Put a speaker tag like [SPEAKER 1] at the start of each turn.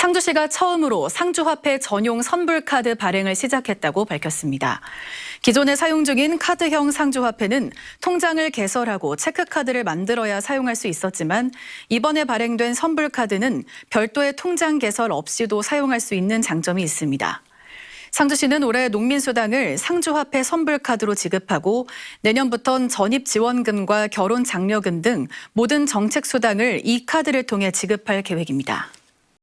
[SPEAKER 1] 상주시가 처음으로 상주화폐 전용 선불카드 발행을 시작했다고 밝혔습니다. 기존에 사용 중인 카드형 상주화폐는 통장을 개설하고 체크카드를 만들어야 사용할 수 있었지만 이번에 발행된 선불카드는 별도의 통장 개설 없이도 사용할 수 있는 장점이 있습니다. 상주시는 올해 농민수당을 상주화폐 선불카드로 지급하고 내년부턴 전입지원금과 결혼장려금 등 모든 정책수당을 이 카드를 통해 지급할 계획입니다.